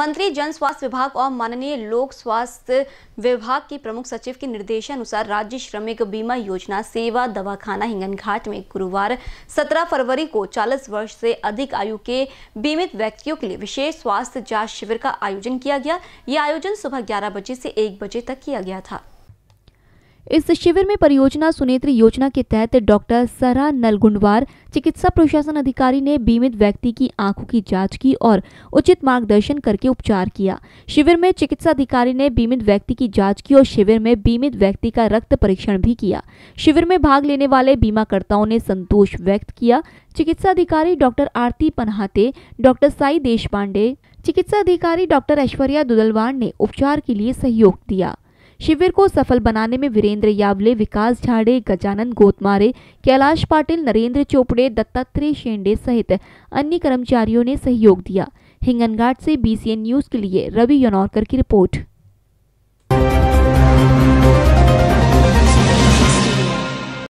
मंत्री जन स्वास्थ्य विभाग और माननीय लोक स्वास्थ्य विभाग के प्रमुख सचिव के निर्देशानुसार राज्य श्रमिक बीमा योजना सेवा दवाखाना हिंगन घाट में गुरुवार 17 फरवरी को 40 वर्ष से अधिक आयु के बीमित व्यक्तियों के लिए विशेष स्वास्थ्य जांच शिविर का आयोजन किया गया यह आयोजन सुबह ग्यारह बजे से एक बजे तक किया गया था इस शिविर में परियोजना सुनेत्री योजना के तहत डॉक्टर सरा नलगुंडवार चिकित्सा प्रशासन अधिकारी ने बीमित व्यक्ति की आंखों की जांच की और उचित मार्गदर्शन करके उपचार किया शिविर में चिकित्सा अधिकारी ने बीमित व्यक्ति की जांच की और शिविर में बीमित व्यक्ति का रक्त परीक्षण भी किया शिविर में भाग लेने वाले बीमाकर्ताओं ने संतोष व्यक्त किया चिकित्सा अधिकारी डॉक्टर आरती पन्हाते डॉक्टर साई देश चिकित्सा अधिकारी डॉक्टर ऐश्वर्या दुदलवार ने उपचार के लिए सहयोग दिया शिविर को सफल बनाने में वीरेंद्र यावले विकास झाड़े गजानंद गोतमारे कैलाश पाटिल नरेंद्र चोपड़े दत्तात्रेय शेंडे सहित अन्य कर्मचारियों ने सहयोग दिया हिंगनघाट से बीसीएन न्यूज के लिए रवि यनौरकर की रिपोर्ट